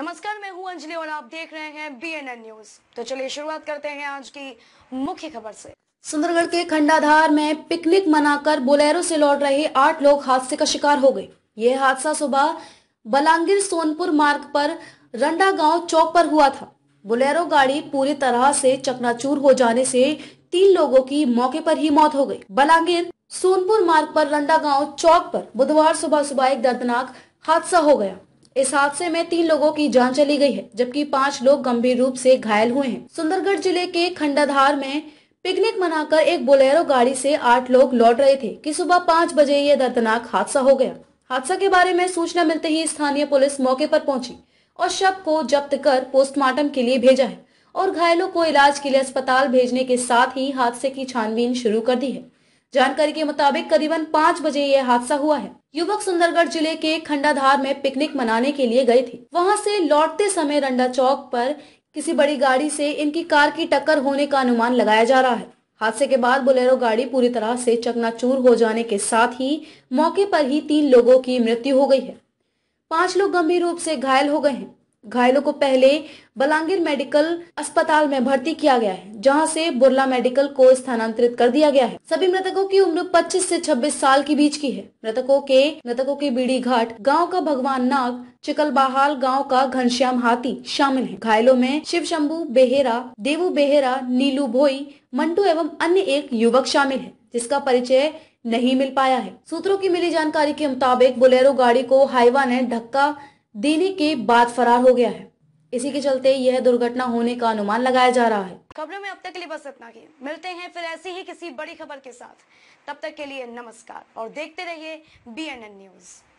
नमस्कार मैं हूं अंजलि और आप देख रहे हैं बीएनएन न्यूज तो चलिए शुरुआत करते हैं आज की मुख्य खबर से सुंदरगढ़ के खंडाधार में पिकनिक मनाकर बोलेरो से लौट रहे आठ लोग हादसे का शिकार हो गए यह हादसा सुबह बलांगीर सोनपुर मार्ग पर रंडा गांव चौक पर हुआ था बोलेरो गाड़ी पूरी तरह से चकनाचूर हो जाने से तीन लोगों की मौके पर ही मौत हो गई बलांगीर सोनपुर मार्ग पर रंडा गांव चौक पर बुधवार सुबह सुबह एक दर्दनाक हादसा हो गया इस हादसे में तीन लोगों की जान चली गई है जबकि पाँच लोग गंभीर रूप से घायल हुए हैं सुंदरगढ़ जिले के खंडाधार में पिकनिक मनाकर एक बोलेरो गाड़ी से आठ लोग लौट रहे थे कि सुबह पाँच बजे ये दर्दनाक हादसा हो गया हादसा के बारे में सूचना मिलते ही स्थानीय पुलिस मौके पर पहुंची और शव को जब्त कर पोस्टमार्टम के लिए भेजा है और घायलों को इलाज के लिए अस्पताल भेजने के साथ ही हादसे की छानबीन शुरू कर दी है जानकारी के मुताबिक करीबन पाँच बजे यह हादसा हुआ है युवक सुंदरगढ़ जिले के खंडाधार में पिकनिक मनाने के लिए गए थे वहाँ से लौटते समय रंडा चौक पर किसी बड़ी गाड़ी से इनकी कार की टक्कर होने का अनुमान लगाया जा रहा है हादसे के बाद बोलेरो गाड़ी पूरी तरह से चकनाचूर हो जाने के साथ ही मौके पर ही तीन लोगों की मृत्यु हो गई है पांच लोग गंभीर रूप से घायल हो गए हैं घायलों को पहले बलांगीर मेडिकल अस्पताल में भर्ती किया गया है जहां से बुरला मेडिकल को स्थानांतरित कर दिया गया है सभी मृतकों की उम्र 25 से 26 साल के बीच की है मृतकों के मृतकों के बीड़ी घाट गांव का भगवान नाग चिकलबाहाल गांव का घनश्याम हाथी शामिल है घायलों में शिव शंभू बेहेरा देवू बेहेरा नीलू भोई मंटू एवं अन्य एक युवक शामिल है जिसका परिचय नहीं मिल पाया है सूत्रों की मिली जानकारी के मुताबिक बोलेरो गाड़ी को हाईवा ने धक्का देने के बाद फरार हो गया है इसी के चलते यह दुर्घटना होने का अनुमान लगाया जा रहा है खबरों में अब तक के लिए बस इतना ही मिलते हैं फिर ऐसी ही किसी बड़ी खबर के साथ तब तक के लिए नमस्कार और देखते रहिए बी न्यूज़